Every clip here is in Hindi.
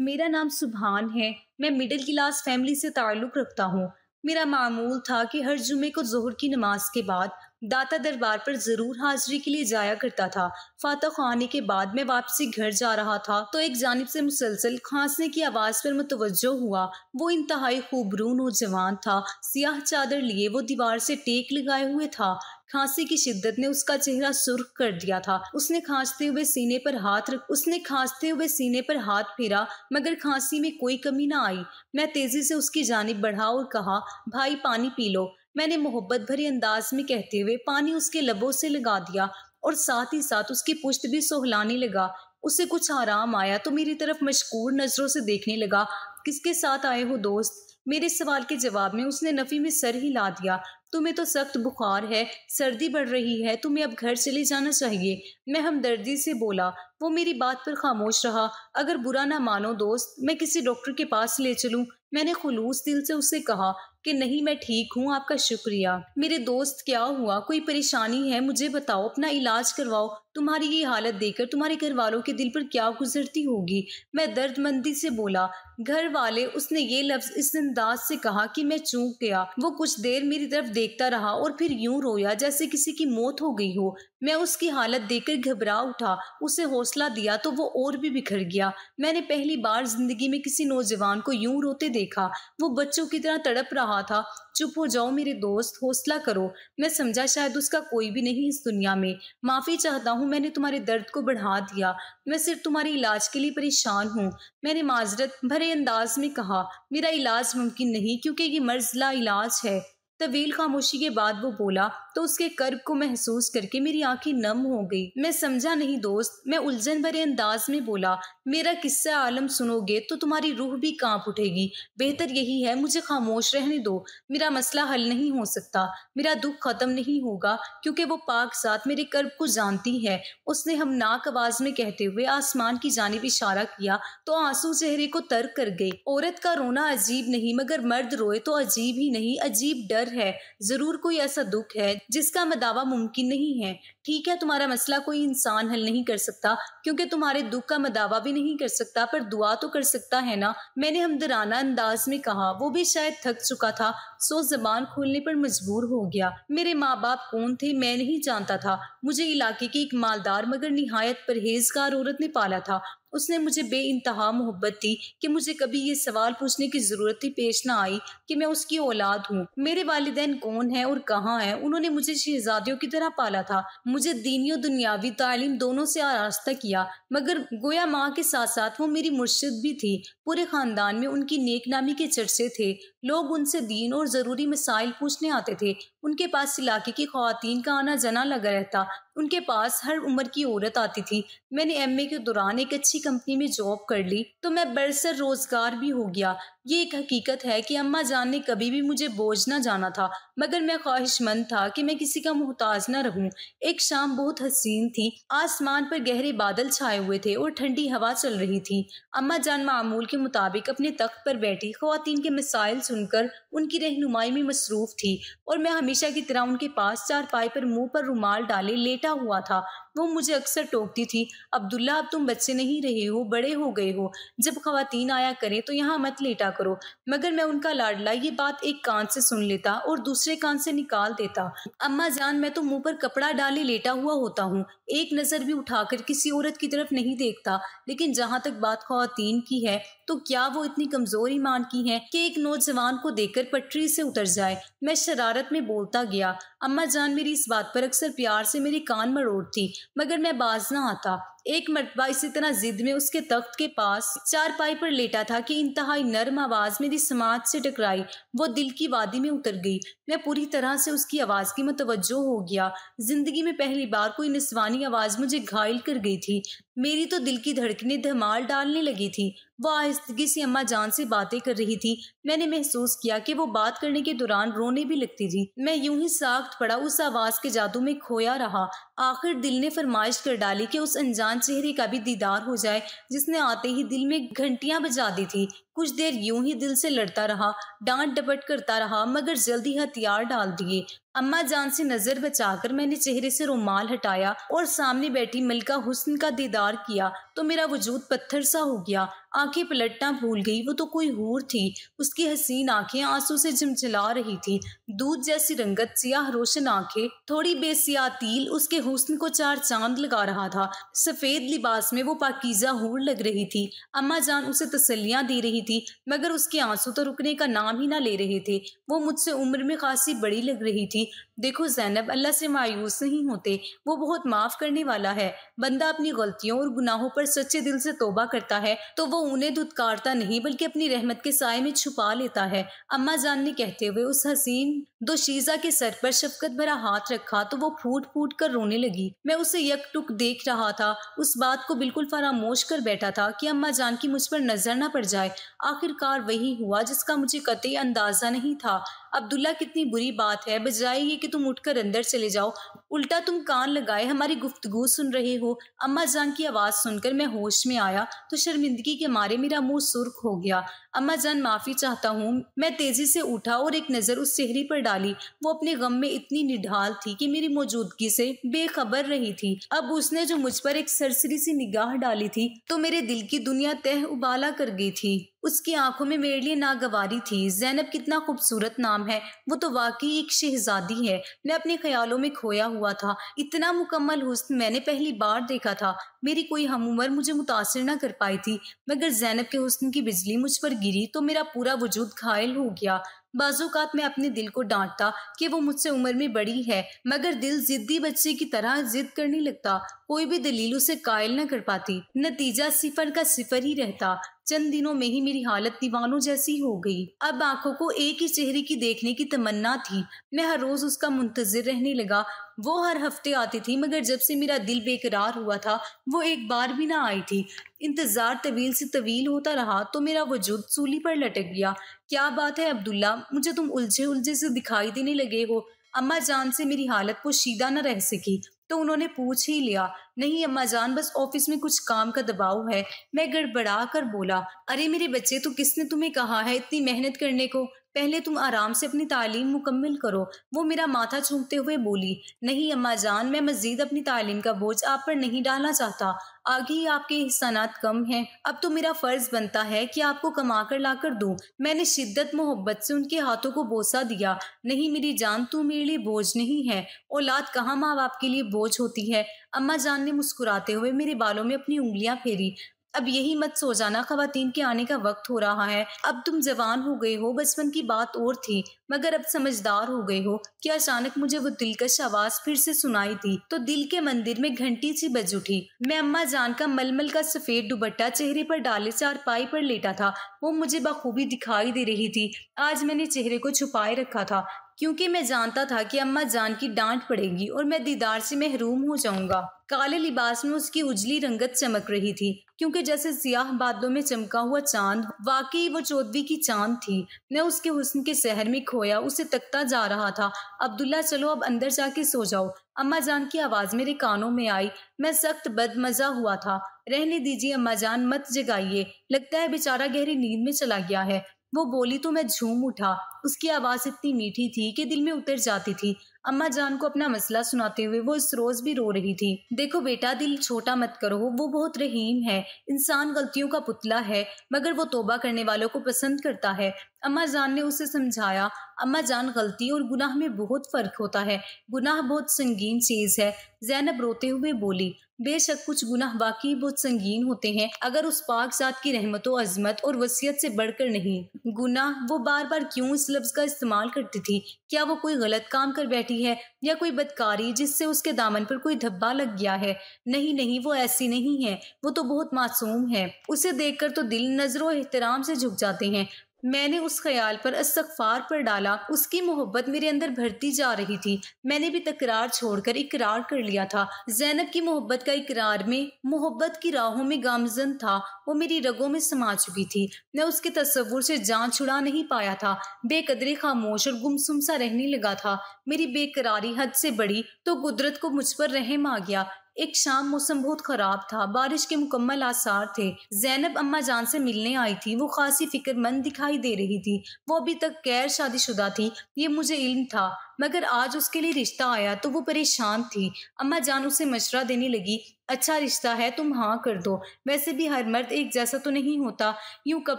मेरा नाम सुभान है मैं मिडिल क्लास फैमिली से ताल्लुक़ रखता हूँ मेरा मामूल था कि हर जुमे को जोहर की नमाज के बाद दाता दरबार पर जरूर हाजिरी के लिए जाया करता था फातह खाने के बाद मैं वापसी घर जा रहा था तो एक जानब से मुसलसल खांसने की आवाज़ पर मुतवजो हुआ वो इंतहाई खूबरू नौजवान था सियाह चादर लिए वो दीवार से टेक लगाए हुए था खांसी की शिद्दत ने उसका चेहरा सुर्ख कर दिया था उसने खांसते हुए सीने पर हाथ रख उसने खांसते हुए सीने पर हाथ फेरा मगर खांसी में कोई कमी ना आई मैं तेजी से उसकी जानब बढ़ा और कहा भाई पानी पी लो मैंने मोहब्बत भरे अंदाज में कहते हुए पानी उसके लबों से लगा दिया और साथ ही साथ उसकी पुश्त भी सोहलाने लगा उसे कुछ आराम आया तो मेरी तरफ मशकूर नज़रों से देखने लगा किसके साथ आए हो दोस्त मेरे सवाल के जवाब में उसने नफ़ी में सर हिला दिया तुम्हें तो सख्त बुखार है सर्दी बढ़ रही है तुम्हें अब घर चले जाना चाहिए मैं हमदर्दी से बोला वो मेरी बात पर खामोश रहा अगर बुरा ना मानो दोस्त मैं किसी डॉक्टर के पास ले चलूँ मैंने खुलूस दिल से उससे कहा कि नहीं मैं ठीक हूँ आपका शुक्रिया मेरे दोस्त क्या हुआ कोई परेशानी है मुझे बताओ अपना इलाज करवाओ तुम्हारी ये हालत देखकर तुम्हारे घर वालों के दिल पर क्या गुजरती होगी मैं दर्दमंदी से बोला घर वाले उसने ये लफ्ज इस अंदाज से कहा कि मैं चूक गया वो कुछ देर मेरी तरफ देखता रहा और फिर यूं रोया जैसे किसी की मौत हो गई हो मैं उसकी हालत देखकर घबरा उठा उसे हौसला दिया तो वो और भी बिखर गया मैंने पहली बार जिंदगी में किसी नौजवान को यूं रोते देखा वो बच्चों की तरह तड़प रहा था चुप हो जाओ मेरे दोस्त हौसला करो मैं समझा शायद उसका कोई भी नहीं इस दुनिया में माफी चाहता हूँ हूँ मैंने तुम्हारे दर्द को बढ़ा दिया मैं सिर्फ तुम्हारे इलाज के लिए परेशान हूँ मैंने माजरत भरे अंदाज में कहा मेरा इलाज मुमकिन नहीं क्योंकि ये मर्ज ला इलाज है तवील तो खामोशी के बाद वो बोला तो उसके कर्ब को महसूस करके मेरी आंखें नम हो गई मैं समझा नहीं दोस्त मैं उलझन भरे अंदाज में बोला मेरा किस्सा आलम सुनोगे तो तुम्हारी रूह भी कांप उठेगी बेहतर यही है मुझे खामोश रहने दो मेरा मसला हल नहीं हो सकता मेरा दुख खत्म नहीं होगा क्योंकि वो पाक साथ मेरे कर्ब को जानती है उसने हम नाक आवाज में कहते हुए आसमान की जानब इशारा किया तो आंसू चेहरे को तर्क कर गई औरत का रोना अजीब नहीं मगर मर्द रोए तो अजीब ही नहीं अजीब डर डर है ज़रूर कोई ऐसा दुख है जिसका मदावा मुमकिन नहीं है ठीक है तुम्हारा मसला कोई इंसान हल नहीं कर सकता क्योंकि तुम्हारे दुख का मदावा भी नहीं कर सकता पर दुआ तो कर सकता है ना मैंने हमदराना अंदाज में कहा वो भी शायद थक चुका था सो जबान खोलने पर मजबूर हो गया मेरे माँ बाप कौन थे मैं नहीं जानता था मुझे इलाके की एक मालदार मगर निहायत परहेजगार औरत ने पाला था उसने मुझे बे इंतहा मोहब्बत दी कि मुझे कभी ये सवाल पूछने की ज़रूरत ही पेश ना आई कि मैं उसकी औलाद हूँ मेरे वालदेन कौन है और कहाँ है उन्होंने मुझे शहजादियों की तरह पाला था मुझे दीनी और दुनियावी तालीम दोनों से आरास्ता किया मगर गोया माँ के साथ साथ वो मेरी मुर्शद भी थी पूरे ख़ानदान में उनकी नेकनामी के चर्चे थे लोग उनसे दीन और ज़रूरी मिसाइल पूछने आते थे उनके पास इलाके की खातन का आना जना लगा रहता उनके पास हर उम्र की औरत आती थी मैंने एमए के दौरान एक अच्छी कंपनी में जॉब कर ली तो मैं बरसर रोजगार भी हो गया ये एक हकीकत है कि अम्मा जान ने कभी भी मुझे बोझ ना जाना था मगर मैं ख्वाहिशमंद था कि मैं किसी का मोहताज ना रहूं एक शाम बहुत हसीन थी आसमान पर गहरे बादल छाए हुए थे और ठंडी हवा चल रही थी अम्मा जान मामूल के मुताबिक अपने तख्त पर बैठी खातन के मिसाइल सुनकर उनकी रहनुमाई में मसरूफ़ थी और मैं हमेशा की तरह उनके पास चार पाई पर मुँह पर रुमाल डाले लेटा हुआ था वो मुझे अक्सर टोकती थी अब्दुल्ला अब तुम बच्चे नहीं रहे हो बड़े हो गए हो जब खातन आया करें तो यहाँ मत लेटा करो मगर मैं उनका लाडला ये बात एक कान से सुन लेता और दूसरे कान से निकाल देता अम्मा जान मैं तो मुंह पर कपड़ा डाले लेटा हुआ होता हूँ एक नज़र भी उठाकर किसी औरत की तरफ नहीं देखता लेकिन जहाँ तक बात खातन की है तो क्या वो इतनी कमज़ोर ईमान की है कि एक नौजवान को देखकर पटरी से उतर जाए मैं शरारत में बोलता गया अम्मा जान मेरी इस बात पर अक्सर प्यार से मेरे कान मरोड़ती मगर मैं बाज ना आता एक मरतबा इसी तरह जिद में उसके तख्त के पास चार पाई पर लेटा था कि इंतहाई नर्म आवाज मेरी समाज से टकराई वो दिल की वादी में उतर गई मैं पूरी तरह से उसकी आवाज की मतवजो हो गया जिंदगी में पहली बार कोई नस्वानी आवाज मुझे घायल कर गई थी मेरी तो दिल की धड़कने धमाल डालने लगी थी वो आहिस्तगी से अम्मा जान से बातें कर रही थी मैंने महसूस किया कि वो बात करने के दौरान रोने भी लगती थी मैं यूं ही साख्त पड़ा उस आवाज के जादू में खोया रहा आखिर दिल ने फरमाइश कर डाली कि उस अनजान चेहरे का भी दीदार हो जाए जिसने आते ही दिल में घंटियां बजा दी थी कुछ देर यूं ही दिल से लड़ता रहा डांट डपट करता रहा मगर जल्दी हथियार डाल दिए अम्मा जान से नजर बचाकर मैंने चेहरे से रुमाल हटाया और सामने बैठी मिल्का हुस्न का दीदार किया तो मेरा वजूद पत्थर सा हो गया आंखें पलटना भूल गई वो तो कोई हूर थी उसकी हसीन आंखें आंसू से झमझला रही थी दूध जैसी रंगत सियाह रोशन आंखें थोड़ी बेसिया तील उसके हुस्न को चार चांद लगा रहा था सफेद लिबास में वो पाकिजा हूर लग रही थी अम्मा जान उसे तसलियां दे रही थी मगर उसके आंसू तो रुकने का नाम ही ना ले रहे थे वो मुझसे उम्र में खासी बड़ी लग रही थी देखो जैनब अल्लाह से मायूस नहीं होते वो बहुत माफ़ करने वाला है बंदा अपनी गलतियों और गुनाहों पर सच्चे दिल से तोबा करता है तो वो उन्हें धुतकारता नहीं बल्कि अपनी रहमत के साय में छुपा लेता है अम्मा जान ने कहते हुए उस हसीन दोशीजा के सर पर शफकत भरा हाथ रखा तो वो फूट फूट कर रोने लगी मैं उसे यकटुक देख रहा था उस बात को बिल्कुल फरामोश कर बैठा था कि अम्मा जान की मुझ पर नजर ना पड़ जाए आखिरकार वही हुआ जिसका मुझे कतई अंदाजा नहीं था अब्दुल्ला कितनी बुरी बात है बजाय ये कि तुम उठकर अंदर चले जाओ उल्टा तुम कान लगाए हमारी गुफ्तगु सुन रहे हो अम्मा जान की आवाज़ सुनकर मैं होश में आया तो शर्मिंदगी के मारे मेरा मुंह सुर्ख हो गया अम्मा जान माफ़ी चाहता हूँ मैं तेज़ी से उठा और एक नज़र उस चेहरी पर डाली वो अपने गम में इतनी निढाल थी कि मेरी मौजूदगी से बेखबर रही थी अब उसने जो मुझ पर एक सरसरी सी निगाह डाली थी तो मेरे दिल की दुनिया तह उबाला कर गई थी उसकी आंखों में मेरे लिए नागवारी थी जैनब कितना खूबसूरत नाम है वो तो वाकई एक शहजादी है मैं अपने ख्यालों में खोया हुआ था इतना मुकम्मल हुस्न मैंने पहली बार देखा था मेरी कोई हम उम्र मुझे मुतासर ना कर पाई थी मगर जैनब के हुस्न की बिजली मुझ पर गिरी तो मेरा पूरा वजूद घायल हो गया बाजूकात मैं अपने दिल को डांटता कि वो मुझसे उम्र में बड़ी है मगर दिल जिद्दी बच्चे की तरह जिद करने लगता कोई भी दलील उसे कायल न कर पाती नतीजा सिफर का सिफर ही रहता चंद दिनों में ही मेरी हालत दीवानों जैसी हो गई अब आंखों को एक ही चेहरे की देखने की तमन्ना थी मैं हर रोज उसका मुंतजर रहने लगा वो हर हफ्ते आती थी मगर जब से मेरा दिल बेकरार हुआ था वो एक बार भी ना आई थी इंतज़ार तवील से तवील होता रहा तो मेरा वजूद सूली पर लटक गया क्या बात है अब्दुल्ला मुझे तुम उलझे उलझे से दिखाई देने लगे हो अम्मा जान से मेरी हालत पोशीदा न रह सकी तो उन्होंने पूछ ही लिया नहीं अम्मा जान बस ऑफिस में कुछ काम का दबाव है मैं गड़बड़ा कर बोला अरे मेरे बच्चे तो किसने तुम्हें कहा है इतनी मेहनत करने को पहले तुम आराम से अपनी तालीम मुकम्मल करो वो मेरा माथा छूकते हुए बोली नहीं अम्मा जान मैं मजीद अपनी तालीम का बोझ आप पर नहीं डालना चाहता आगे ही आपके एहसानात कम हैं अब तो मेरा फ़र्ज़ बनता है कि आपको कमा कर ला कर दूँ मैंने शिद्दत मोहब्बत से उनके हाथों को बोसा दिया नहीं मेरी जान तू मेरे लिए बोझ नहीं है औलाद कहाँ माँ बाप के लिए बोझ होती है अम्मा जान ने मुस्कुराते हुए मेरे बालों में अपनी उंगलियाँ फेरी अब यही मत सो जाना खातन के आने का वक्त हो रहा है अब तुम जवान हो गए हो बचपन की बात और थी मगर अब समझदार हो गए हो कि अचानक मुझे वो दिलकश आवाज फिर से सुनाई थी तो दिल के मंदिर में घंटी सी बज उठी मैं अम्मा जान का मलमल का सफेद दुबट्टा चेहरे पर डाले चार पाई पर लेटा था वो मुझे बखूबी दिखाई दे रही थी आज मैंने चेहरे को छुपाए रखा था क्योंकि मैं जानता था कि अम्मा जान की डांट पड़ेगी और मैं दीदार से महरूम हो जाऊंगा काले लिबास में उसकी उजली रंगत चमक रही थी क्योंकि जैसे सियाह बादलों में चमका हुआ चांद वाकई वो चौधरी की चांद थी मैं उसके हुस्न के शहर में खोया उसे तकता जा रहा था अब्दुल्ला चलो अब अंदर जाके सो जाओ अम्मा जान की आवाज मेरे कानों में आई मैं सख्त बदमजा हुआ था रहने दीजिए अम्मा जान मत जगाइए लगता है बेचारा गहरी नींद में चला गया है वो बोली तो मैं झूम उठा उसकी आवाज़ इतनी मीठी थी कि दिल में उतर जाती थी अम्मा जान को अपना मसला सुनाते हुए वो इस रोज भी रो रही थी देखो बेटा दिल छोटा मत करो वो बहुत रहीम है इंसान गलतियों का पुतला है मगर वो तोबा करने वालों को पसंद करता है अम्मा जान ने उसे समझाया अम्मा जान गलती और गुनाह में बहुत फर्क होता है गुनाह बहुत संगीन चीज़ है जैनब रोते हुए बोली बेशक कुछ गुनाह वाकई बहुत संगीन होते हैं अगर उस पाक जात की रहमत अजमत और वसीयत से बढ़कर नहीं गुनाह वो बार बार क्यों इस लफ्ज का इस्तेमाल करती थी क्या वो कोई गलत काम कर बैठी है या कोई बदकारी जिससे उसके दामन पर कोई धब्बा लग गया है नहीं नहीं वो ऐसी नहीं है वो तो बहुत मासूम है उसे देखकर तो दिल नजरों एहतराम से झुक जाते हैं मैंने उस ख्याल पर इस्तफार पर डाला उसकी मोहब्बत मेरे अंदर भरती जा रही थी मैंने भी तकरार छोड़कर इकरार कर लिया था जैनब की मोहब्बत का इकरार में मोहब्बत की राहों में गामजन था वो मेरी रगों में समा चुकी थी मैं उसके तस्वुर से जान छुड़ा नहीं पाया था बेकदरे खामोश और गुमसुम सा रहने लगा था मेरी बेकरारी हद से बड़ी तो कुदरत को मुझ पर रहम आ गया एक शाम मौसम बहुत खराब था बारिश के मुकम्मल आसार थे जैनब अम्मा जान से मिलने आई थी वो खासी फिक्रमंद दिखाई दे रही थी वो अभी तक गैर शादीशुदा थी ये मुझे इल्म था मगर आज उसके लिए रिश्ता आया तो वो परेशान थी अम्मा जान उसे मशरा देने लगी अच्छा रिश्ता है तुम हाँ कर दो वैसे भी हर मर्द एक जैसा तो नहीं होता यूं कब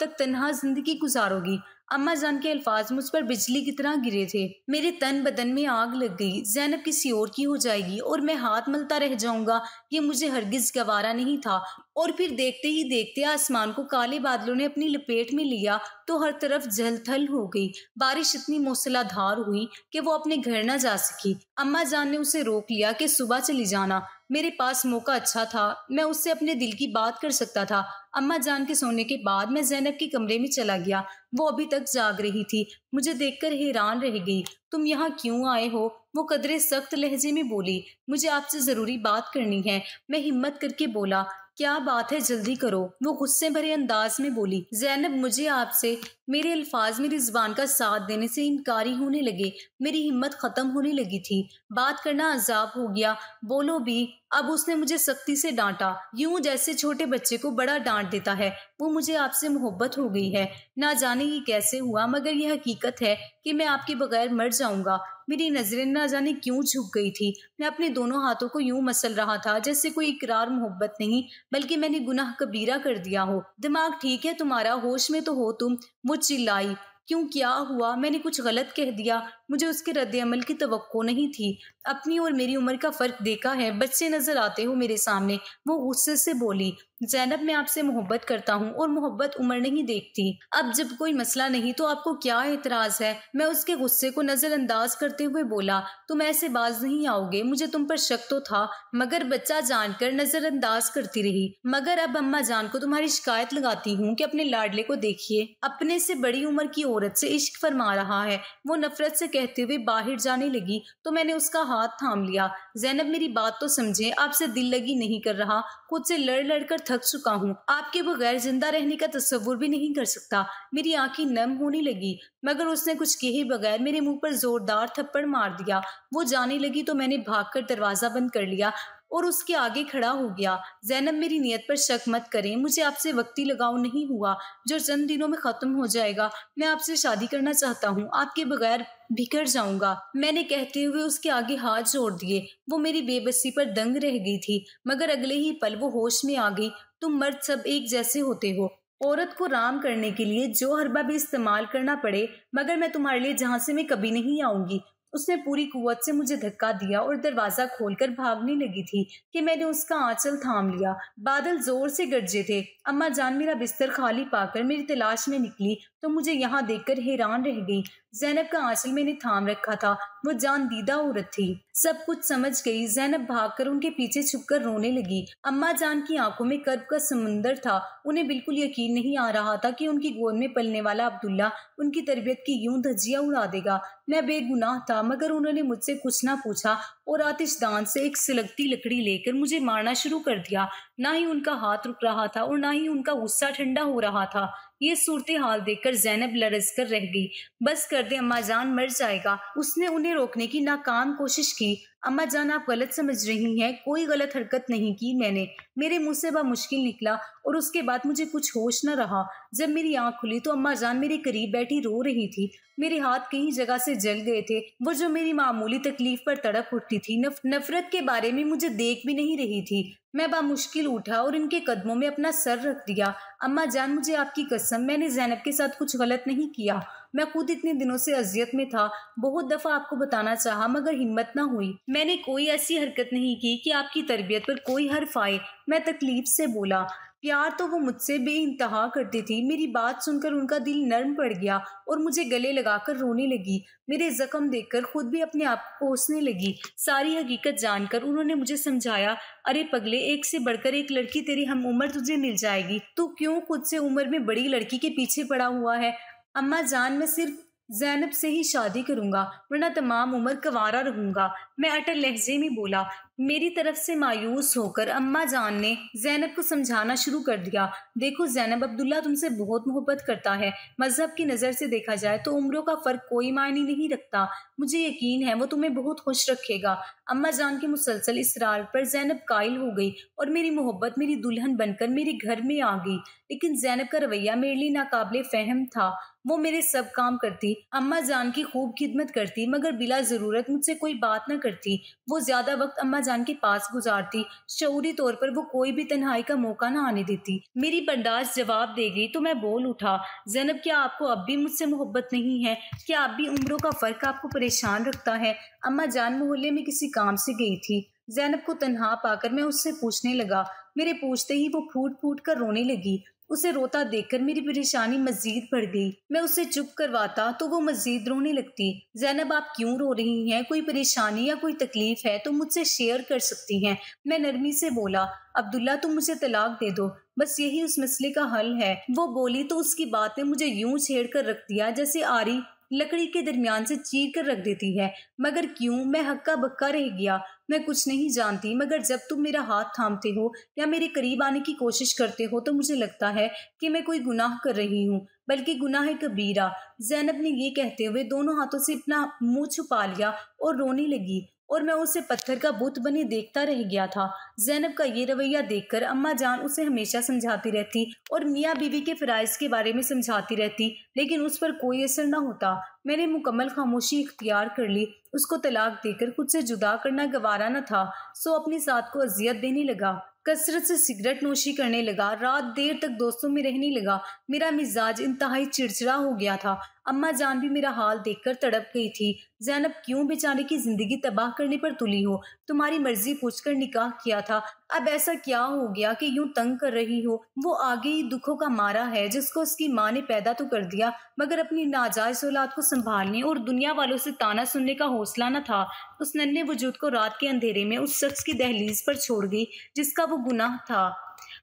तक तन्हा जिंदगी गुजारोगी अम्मा जान के अल्फाज मुझ पर बिजली की तरह गिरे थे मेरे तन बदन में आग लग गई जैनब किसी और की हो जाएगी और मैं हाथ मलता रह जाऊंगा ये मुझे हरगिज गवारा नहीं था और फिर देखते ही देखते आसमान को काले बादलों ने अपनी लपेट में लिया तो हर तरफ जलथल हो गई बारिश इतनी मूसलाधार हुई कि वो अपने घर न जा सकी अम्मा जान ने उसे रोक लिया कि सुबह चली जाना मेरे पास मौका अच्छा था मैं उससे अपने दिल की बात कर सकता था अम्मा जान के सोने के बाद मैं जैनब के कमरे में चला गया वो अभी तक जाग रही थी मुझे देखकर हैरान रह गई तुम यहाँ क्यों आए हो वो कदरे सख्त लहजे में बोली मुझे आपसे ज़रूरी बात करनी है मैं हिम्मत करके बोला क्या बात है जल्दी करो वो गुस्से भरे अंदाज में बोली जैनब मुझे आपसे मेरे अल्फाज मेरी जुबान का साथ देने से इनकारी होने लगे मेरी हिम्मत ख़त्म होने लगी थी बात करना अजाब हो गया बोलो भी अब उसने मुझे सख्ती से डांटा यूं जैसे छोटे बच्चे को बड़ा डांट देता है वो मुझे आपसे मोहब्बत हो गई है ना जाने ये कैसे हुआ मगर यह हकीकत है कि मैं आपके बगैर मर जाऊंगा मेरी नज़रें ना जाने क्यों झुक गई थी मैं अपने दोनों हाथों को यूं मसल रहा था जैसे कोई इकरार मोहब्बत नहीं बल्कि मैंने गुनाह कबीरा कर दिया हो दिमाग ठीक है तुम्हारा होश में तो हो तुम वो चिल्लाई क्यों क्या हुआ मैंने कुछ गलत कह दिया मुझे उसके रद्दमल की तो नहीं थी अपनी और मेरी उम्र का फ़र्क देखा है बच्चे नज़र आते हो मेरे सामने वो गुस्से से बोली जैनब मैं आपसे मोहब्बत करता हूँ और मोहब्बत उम्र नहीं देखती अब जब कोई मसला नहीं तो आपको क्या एतराज़ है मैं उसके गुस्से को नज़रअंदाज करते हुए बोला तुम ऐसे बाज नहीं आओगे मुझे तुम पर शक तो था मगर बच्चा जानकर नज़रअंदाज करती रही मगर अब अम्मा जान को तुम्हारी शिकायत लगाती हूँ कि अपने लाडले को देखिए अपने से बड़ी उम्र की औरत से इश्क फरमा रहा है वो नफरत से कहते हुए बाहर जाने लगी तो मैंने उसका हाथ थाम लिया जैनब मेरी बात तो समझे आपसे दिल लगी नहीं कर रहा खुद से लड़ लड़ कर थक चुका हूँ आपके बगैर जिंदा रहने का तस्वुर भी नहीं कर सकता मेरी आंखें नम होने लगी मगर उसने कुछ कहे बगैर मेरे मुंह पर जोरदार थप्पड़ मार दिया वो जाने लगी तो मैंने भागकर दरवाजा बंद कर लिया और उसके आगे खड़ा हो गया जैनब मेरी नियत पर शक मत करें मुझे आपसे वक्ती लगाव नहीं हुआ जो चंद दिनों में ख़त्म हो जाएगा मैं आपसे शादी करना चाहता हूँ आपके बगैर बिखर जाऊंगा मैंने कहते हुए उसके आगे हाथ जोड़ दिए वो मेरी बेबसी पर दंग रह गई थी मगर अगले ही पल वो होश में आ गई तुम मर्द सब एक जैसे होते हो औरत को राम करने के लिए जो हरबा भी इस्तेमाल करना पड़े मगर मैं तुम्हारे लिए जहाँ से मैं कभी नहीं आऊंगी उसने पूरी कुवत से मुझे धक्का दिया और दरवाज़ा खोलकर भागने लगी थी कि मैंने उसका आंचल थाम लिया बादल ज़ोर से गरजे थे अम्मा जान मेरा बिस्तर खाली पाकर मेरी तलाश में निकली तो मुझे यहाँ देखकर हैरान रह गई जैनब का आंचल मैंने थाम रखा था वो जान दीदा औरत थी सब कुछ समझ गई जैनब भागकर उनके पीछे छुपकर रोने लगी अम्मा जान की आंखों में कर्ब का समुंदर था उन्हें बिल्कुल यकीन नहीं आ रहा था कि उनकी गोद में पलने वाला अब्दुल्ला उनकी तरबियत की यूं धजिया उड़ा देगा मैं बेगुनाह था मगर उन्होंने मुझसे कुछ ना पूछा और आतिशदान से एक सिलगती लकड़ी लेकर मुझे मारना शुरू कर दिया ना ही उनका हाथ रुक रहा था और ना ही उनका गुस्सा ठंडा हो रहा था ये सूरत हाल देखकर जैनब लरस कर रह गई बस कर दे अम्मा जान मर जाएगा उसने उन्हें रोकने की नाकाम कोशिश की अम्मा जान आप गलत समझ रही हैं कोई गलत हरकत नहीं की मैंने मेरे मुंह से वह मुश्किल निकला और उसके बाद मुझे कुछ होश न रहा जब मेरी आंख खुली तो अम्मा जान मेरे करीब बैठी रो रही थी मेरे हाथ कई जगह से जल गए थे वो जो मेरी मामूली तकलीफ पर तड़प उठती थी नफ, नफरत के बारे में मुझे देख भी नहीं रही थी मैं बामुश्किल उठा और इनके कदमों में अपना सर रख दिया अम्मा जान मुझे आपकी कसम मैंने जैनब के साथ कुछ गलत नहीं किया मैं खुद इतने दिनों से अजियत में था बहुत दफ़ा आपको बताना चाहा मगर हिम्मत ना हुई मैंने कोई ऐसी हरकत नहीं की कि आपकी तरबियत पर कोई हर्फ आए मैं तकलीफ से बोला प्यार तो वो मुझसे बे इंतहा करती थी मेरी बात सुनकर उनका दिल नरम पड़ गया और मुझे गले लगाकर रोने लगी मेरे जख्म देखकर खुद भी अपने आप को कोसने लगी सारी हकीकत जानकर उन्होंने मुझे समझाया अरे पगले एक से बढ़कर एक लड़की तेरी हम उम्र तुझे मिल जाएगी तू क्यों खुद से उम्र में बड़ी लड़की के पीछे पड़ा हुआ है अम्मा जान मैं सिर्फ जैनब से ही शादी करूंगा वरना तमाम उम्र कवारा रहूंगा मैं अटल लहजे में बोला मेरी तरफ से मायूस होकर अम्मा जान ने जैनब को समझाना शुरू कर दिया देखो जैनब अब्दुल्ला तुमसे बहुत मोहब्बत करता है मजहब की नज़र से देखा जाए तो उम्रों का फ़र्क कोई मायने नहीं रखता मुझे यकीन है वो तुम्हें बहुत खुश रखेगा अम्मा जान के मुसलसल इसरार पर जैनब कायल हो गई और मेरी मोहब्बत मेरी दुल्हन बनकर मेरे घर में आ गई लेकिन जैनब का रवैया मेरे लिए नाकबले फहम था वो मेरे सब काम करती अम्मा जान की खूब खिदमत करती मगर बिला ज़रूरत मुझसे कोई बात ना करती वो ज़्यादा वक्त अम्मा रमजान के पास गुजारती शौरी तौर पर वो कोई भी तन्हाई का मौका ना आने देती मेरी बर्दाश्त जवाब दे गई तो मैं बोल उठा जैनब क्या आपको अब भी मुझसे मोहब्बत नहीं है क्या अब भी उम्रों का फ़र्क आपको परेशान रखता है अम्मा जान मोहल्ले में किसी काम से गई थी जैनब को तनहा पाकर मैं उससे पूछने लगा मेरे पूछते ही वो फूट फूट कर रोने लगी उसे रोता देखकर मेरी परेशानी मजीद बढ़ गई मैं उसे चुप करवाता तो वो मजीद रोने लगती जैनब आप क्यों रो रही हैं कोई परेशानी या कोई तकलीफ है तो मुझसे शेयर कर सकती हैं मैं नरमी से बोला अब्दुल्ला तुम मुझे तलाक दे दो बस यही उस मसले का हल है वो बोली तो उसकी बात ने मुझे यूं छेड़ कर रख दिया जैसे आरी लकड़ी के दरमियान से चीर कर रख देती है मगर क्यों मैं हक्का बक्का रह गया मैं कुछ नहीं जानती मगर जब तुम मेरा हाथ थामते हो या मेरे करीब आने की कोशिश करते हो तो मुझे लगता है कि मैं कोई गुनाह कर रही हूँ बल्कि गुनाह कबीरा जैनब ने ये कहते हुए दोनों हाथों से अपना मुंह छुपा लिया और रोने लगी और मैं उसे पत्थर का बुत बने देखता रह गया था जैनब का ये रवैया देखकर अम्मा जान उसे हमेशा समझाती रहती और मियाँ बीवी के फ़राइज के बारे में समझाती रहती लेकिन उस पर कोई असर ना होता मैंने मुकम्मल खामोशी इख्तियार कर ली उसको तलाक देकर खुद से जुदा करना गवारा न था सो अपनी साथ को अजियत देने लगा कसरत से सिगरेट नोशी करने लगा रात देर तक दोस्तों में रहने लगा मेरा मिजाज इंतहाई चिड़चिड़ा हो गया था अम्मा जान भी मेरा हाल देखकर तड़प गई थी जैनब क्यों बेचारे की जिंदगी तबाह करने पर तुली हो तुम्हारी मर्जी पूछकर निकाह किया था अब ऐसा क्या हो गया कि यूं तंग कर रही हो वो आगे ही दुखों का मारा है जिसको उसकी माँ ने पैदा तो कर दिया मगर अपनी नाजायज औलाद को संभालने और दुनिया वालों से ताना सुनने का हौसला न था उस नन्हे वजूद को रात के अंधेरे में उस शख्स की दहलीज पर छोड़ गई जिसका वो गुनाह था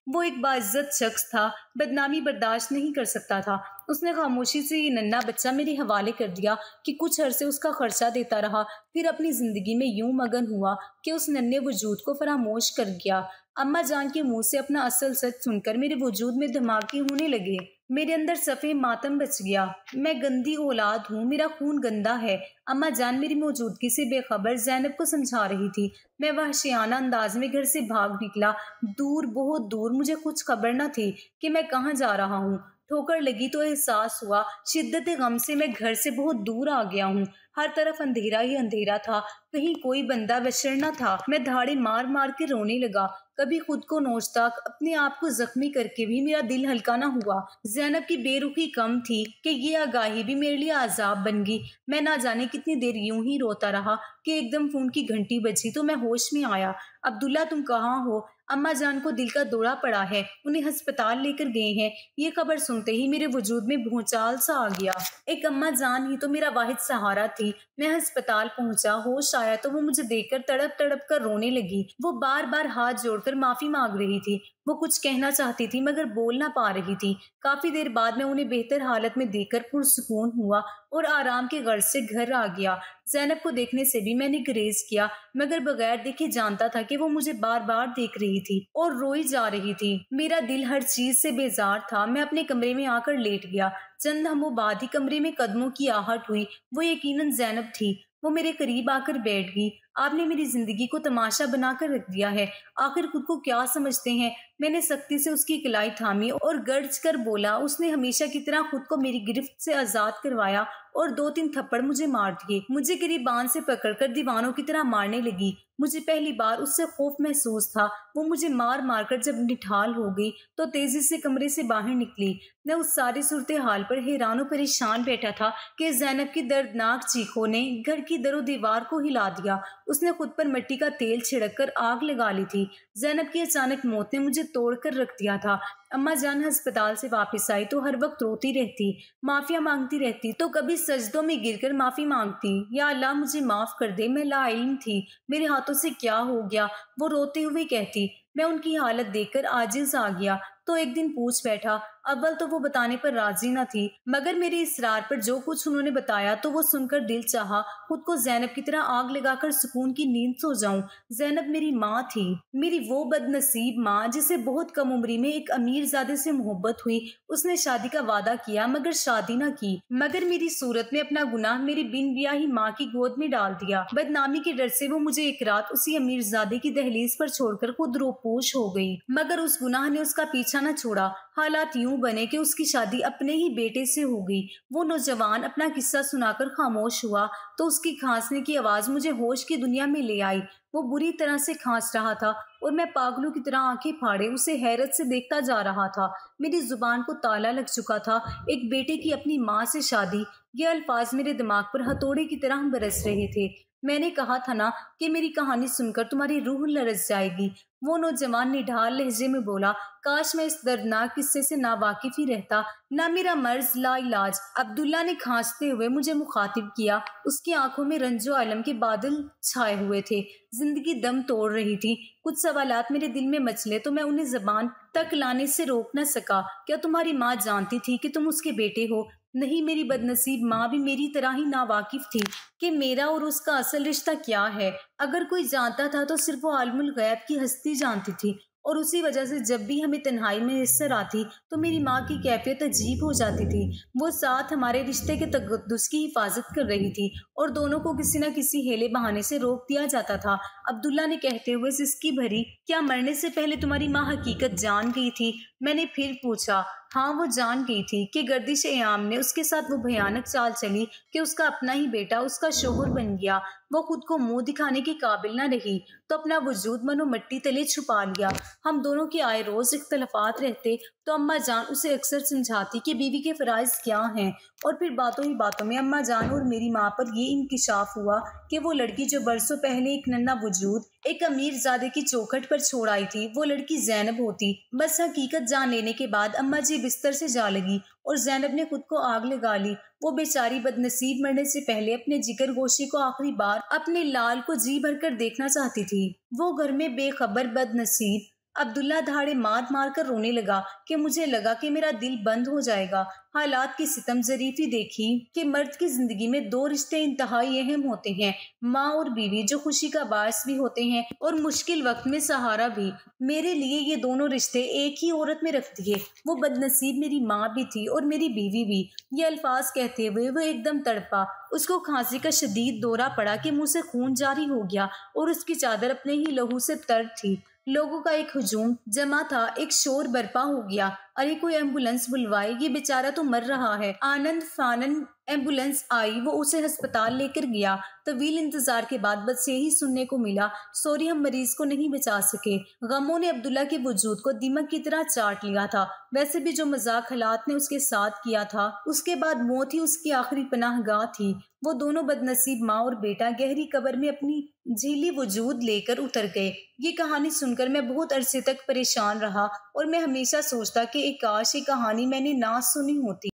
वो एक बाजत शख्स था बदनामी बर्दाश्त नहीं कर सकता था उसने खामोशी से ये नन्ना बच्चा मेरे हवाले कर दिया कि कुछ अरसे उसका खर्चा देता रहा फिर अपनी ज़िंदगी में यूं मगन हुआ कि उस नन्हे वजूद को फरामोश कर गया अम्मा जान के मुंह से अपना असल सच सुनकर मेरे वजूद में धमाके होने लगे मेरे अंदर सफ़े मातम बच गया मैं गंदी औलाद हूँ मेरा खून गंदा है अम्मा जान मेरी मौजूदगी से बेखबर जैनब को समझा रही थी मैं वहशियाना अंदाज में घर से भाग निकला दूर बहुत दूर मुझे कुछ खबर न थी कि मैं कहाँ जा रहा हूँ ठोकर लगी तो एहसास हुआ शिद्दत गम से मैं घर से बहुत दूर आ गया हूँ हर तरफ अंधेरा ही अंधेरा था कहीं कोई बंदा बशरना था मैं धाड़े मार मार के रोने लगा कभी खुद को नोचता अपने आप को जख्मी करके भी मेरा दिल हल्का ना हुआ जैनब की बेरुखी कम थी कि ये आगाही भी मेरे लिए आजाब बन गई मैं ना जाने कितनी देर यूं ही रोता रहा कि एकदम फोन की घंटी बजी तो मैं होश में आया अब्दुल्ला तुम कहाँ हो अम्मा जान को दिल का दौरा पड़ा है उन्हें अस्पताल लेकर गए हैं ये खबर सुनते ही मेरे वजूद में भूचाल सा आ गया एक अम्मा जान ही तो मेरा वाहिद सहारा थी मैं अस्पताल पहुंचा होश आया तो वो मुझे देखकर तड़प तड़प कर रोने लगी वो बार बार हाथ जोड़कर माफी मांग रही थी वो कुछ कहना चाहती थी मगर बोल ना पा रही थी काफी देर बाद में उन्हें बेहतर हालत में देखकर पुरसकून हुआ और आराम के गर्ज से घर आ गया जैनब को देखने से भी मैंने ग्रेज किया मगर बगैर देखे जानता था कि वो मुझे बार बार देख रही थी और रोई जा रही थी मेरा दिल हर चीज से बेजार था मैं अपने कमरे में आकर लेट गया चंद हमों बाद ही कमरे में कदमों की आहट हुई वो यकीनन जैनब थी वो मेरे करीब आकर बैठ गई आपने मेरी जिंदगी को तमाशा बनाकर रख दिया है आखिर खुद को क्या समझते हैं मैंने सख्ती से उसकी इकलाई थामी और गर्ज कर बोला उसने हमेशा की तरह खुद को मेरी गिरफ्त से आजाद करवाया और दो तीन थप्पड़ मुझे मार दिए मुझे बांध से पकड़कर दीवानों की तरह मारने लगी मुझे पहली बार उससे खौफ महसूस था वो मुझे मार मार कर जब निठाल हो गई तो तेजी से कमरे से बाहर निकली मैं उस सारी सूरत हाल पर हैरानों परेशान बैठा था कि जैनब की दर्दनाक चीखों ने घर की दरो दीवार को हिला दिया उसने खुद पर मिट्टी का तेल छिड़क कर आग लगा ली थी जैनब की अचानक मौत ने मुझे तोड़ कर रख दिया था अम्मा जान अस्पताल से वापस आई तो हर वक्त रोती रहती माफ़िया मांगती रहती तो कभी सजदों में गिरकर माफ़ी मांगती या अल्लाह मुझे माफ़ कर दे मैं लाइन थी मेरे हाथों से क्या हो गया वो रोते हुए कहती मैं उनकी हालत देखकर आजिज आ गया तो एक दिन पूछ बैठा अव्वल तो वो बताने पर राजी न थी मगर मेरे इसरार पर जो कुछ उन्होंने बताया तो वो सुनकर दिल चाहा खुद को जैनब की तरह आग लगाकर सुकून की नींद सो जाऊं जैनब मेरी माँ थी मेरी वो बदनसीब माँ जिसे बहुत कम उम्र में एक अमीर जादे से मोहब्बत हुई उसने शादी का वादा किया मगर शादी ना की मगर मेरी सूरत ने अपना गुनाह मेरी बिन ही माँ की गोद में डाल दिया बदनामी के डर से वो मुझे एक रात उसी अमीर जादे की दहलीज पर छोड़कर खुद रोपोश हो गई मगर उस गुनाह ने उसका पीछा अच्छा न छोड़ा हालात यूं बने कि उसकी शादी अपने ही बेटे से हो गई वो नौजवान अपना किस्सा सुनाकर खामोश हुआ तो उसकी खांसने की आवाज मुझे होश की दुनिया में ले आई वो बुरी तरह से खांस रहा था और मैं पागलों की तरह आंखें फाड़े उसे हैरत से देखता जा रहा था मेरी जुबान को ताला लग चुका था एक बेटे की अपनी माँ से शादी ये अल्फाज मेरे दिमाग पर हथौड़े की तरह बरस रहे थे मैंने कहा था ना कि मेरी कहानी सुनकर तुम्हारी रूह लरस जाएगी वो नौजवान निढाल लहजे में बोला काश मैं इस दर्दनाक किस्से से वाकिफ ही रहता ना मेरा मर्ज ला इलाज अब्दुल्ला ने खांसते हुए मुझे मुखातिब किया उसकी आंखों में रंजो आलम के बादल छाए हुए थे जिंदगी दम तोड़ रही थी कुछ सवाल मेरे दिल में मचले तो मैं उन्हें जबान तक लाने से रोक न सका क्या तुम्हारी माँ जानती थी कि तुम उसके बेटे हो नहीं मेरी बदनसीब माँ भी मेरी तरह ही नावाकिफ थी कि मेरा और उसका असल रिश्ता क्या है अगर कोई जानता था तो सिर्फ वो आलमुल गैब की हस्ती जानती थी और उसी वजह से जब भी हमें तन्हाई में इसर आती तो मेरी माँ की कैफियत अजीब हो जाती थी वो साथ हमारे रिश्ते के तकदस की हिफाजत कर रही थी और दोनों को किसी न किसी हेले बहाने से रोक दिया जाता था अब्दुल्ला ने कहते हुए सिस्की भरी क्या मरने से पहले तुम्हारी माँ हकीकत जान गई थी मैंने फिर पूछा हाँ वो जान गई थी कि गर्दिश आयाम ने उसके साथ वो भयानक चाल चली कि उसका अपना ही बेटा उसका शोहर बन गया वो खुद को मुंह दिखाने के काबिल ना रही तो अपना वजूद मनो मट्टी तले छुपा लिया हम दोनों के आए रोज इख्तलाफात रहते तो अम्मा जान उसे अक्सर समझाती कि बीवी के फ़राइज क्या हैं और फिर बातों ही बातों में अम्मा जान और मेरी माँ पर यह इंकशाफ हुआ कि वो लड़की जो बरसों पहले एक नन्ना वजूद एक अमीर जादे की चौखट पर छोड़ आई थी वो लड़की जैनब होती बस हकीकत जान लेने के बाद अम्मा जी बिस्तर से जा लगी और जैनब ने खुद को आग लगा ली वो बेचारी बदनसीब मरने से पहले अपने जिगर गोशी को आखिरी बार अपने लाल को जी भर कर देखना चाहती थी वो घर में बेखबर बदनसीब अब्दुल्ला धाड़े मार मार कर रोने लगा कि मुझे लगा कि मेरा दिल बंद हो जाएगा हालात की सितम जरीफी देखी कि मर्द की जिंदगी में दो रिश्ते इंतहाई अहम होते हैं माँ और बीवी जो खुशी का बायस भी होते हैं और मुश्किल वक्त में सहारा भी मेरे लिए ये दोनों रिश्ते एक ही औरत में रख दिए वो बदनसीब मेरी माँ भी थी और मेरी बीवी भी ये अल्फाज कहते हुए वो एकदम तड़पा उसको खांसी का शदीद दौरा पड़ा कि मुँह से खून जारी हो गया और उसकी चादर अपने ही लहू से तर थी लोगों का एक हुजूम जमा था एक शोर बर्पा हो गया अरे कोई एम्बुलेंस बुलवाए ये बेचारा तो मर रहा है आनंद फानन एम्बुलेंस आई वो उसे अस्पताल लेकर गया तवील इंतजार के बाद बस यही सुनने को मिला सॉरी हम मरीज को नहीं बचा सके गमों ने अब्दुल्ला के वजूद को दीमक की तरह चाट लिया था वैसे भी जो मजाक हालात ने उसके साथ किया था उसके बाद मौत ही उसकी आखिरी पनाह गाह थी वो दोनों बदनसीब माँ और बेटा गहरी कबर में अपनी झीली वजूद लेकर उतर गए ये कहानी सुनकर मैं बहुत अरसे तक परेशान रहा और मैं हमेशा सोचता कि एक काश कहानी मैंने ना सुनी होती